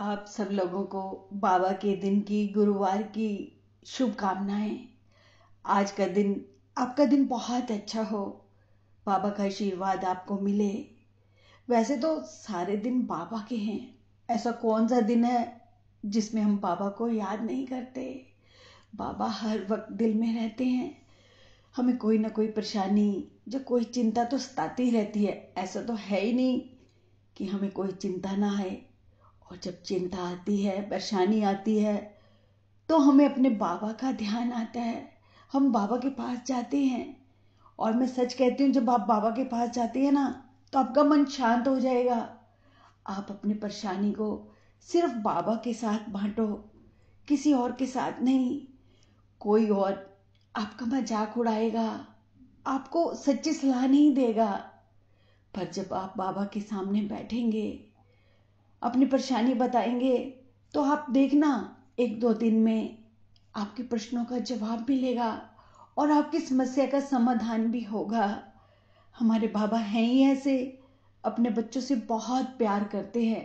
आप सब लोगों को बाबा के दिन की गुरुवार की शुभकामनाएं आज का दिन आपका दिन बहुत अच्छा हो बाबा का आशीर्वाद आपको मिले वैसे तो सारे दिन बाबा के हैं ऐसा कौन सा दिन है जिसमें हम बाबा को याद नहीं करते बाबा हर वक्त दिल में रहते हैं हमें कोई ना कोई परेशानी जो कोई चिंता तो सताती रहती है ऐसा तो है ही नहीं कि हमें कोई चिंता ना है और जब चिंता आती है परेशानी आती है तो हमें अपने बाबा का ध्यान आता है हम बाबा के पास जाते हैं और मैं सच कहती हूँ जब आप बाबा के पास जाते हैं ना तो आपका मन शांत हो जाएगा आप अपनी परेशानी को सिर्फ बाबा के साथ बांटो किसी और के साथ नहीं कोई और आपका मजाक उड़ाएगा आपको सच्ची सलाह नहीं देगा पर जब आप बाबा के सामने बैठेंगे अपनी परेशानी बताएंगे तो आप देखना एक दो दिन में आपके प्रश्नों का जवाब मिलेगा और आपकी समस्या का समाधान भी होगा हमारे बाबा हैं ही ऐसे अपने बच्चों से बहुत प्यार करते हैं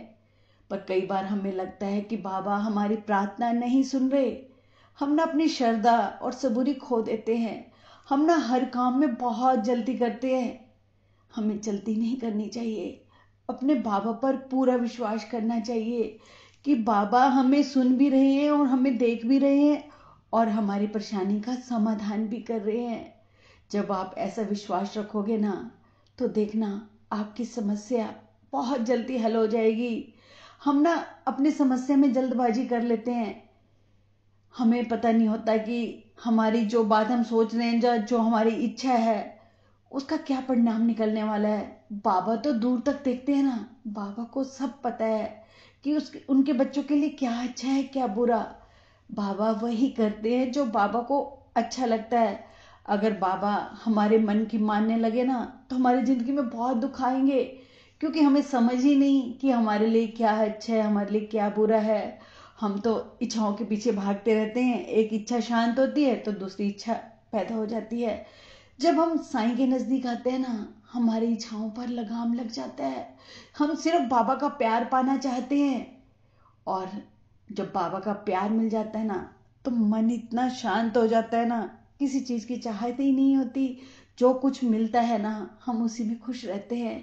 पर कई बार हमें लगता है कि बाबा हमारी प्रार्थना नहीं सुन रहे हम ना अपनी श्रद्धा और सबूरी खो देते हैं हम ना हर काम में बहुत जल्दी करते हैं हमें जल्दी नहीं करनी चाहिए अपने बाबा पर पूरा विश्वास करना चाहिए कि बाबा हमें सुन भी रहे हैं और हमें देख भी रहे हैं और हमारी परेशानी का समाधान भी कर रहे हैं जब आप ऐसा विश्वास रखोगे ना तो देखना आपकी समस्या बहुत जल्दी हल हो जाएगी हम ना अपनी समस्या में जल्दबाजी कर लेते हैं हमें पता नहीं होता कि हमारी जो बात हम सोच रहे हैं जो हमारी इच्छा है उसका क्या परिणाम निकलने वाला है बाबा तो दूर तक देखते हैं ना बाबा को सब पता है कि उसके उनके बच्चों के लिए क्या अच्छा है क्या बुरा बाबा वही करते हैं जो बाबा को अच्छा लगता है अगर बाबा हमारे मन की मानने लगे ना तो हमारी ज़िंदगी में बहुत दुख आएंगे क्योंकि हमें समझ ही नहीं कि हमारे लिए क्या अच्छा है हमारे लिए क्या बुरा है हम तो इच्छाओं के पीछे भागते रहते हैं एक इच्छा शांत होती है तो दूसरी इच्छा पैदा हो जाती है जब हम साई के नज़दीक आते हैं ना हमारी इच्छाओं पर लगाम लग जाता है हम सिर्फ बाबा का प्यार पाना चाहते हैं और जब बाबा का प्यार मिल जाता है ना तो मन इतना शांत हो जाता है ना किसी चीज़ की चाहत ही नहीं होती जो कुछ मिलता है ना हम उसी में खुश रहते हैं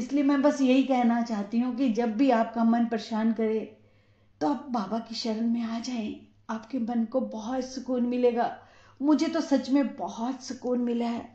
इसलिए मैं बस यही कहना चाहती हूँ कि जब भी आपका मन परेशान करे तो आप बाबा की शरण में आ जाएं आपके मन को बहुत सुकून मिलेगा मुझे तो सच में बहुत सुकून मिला है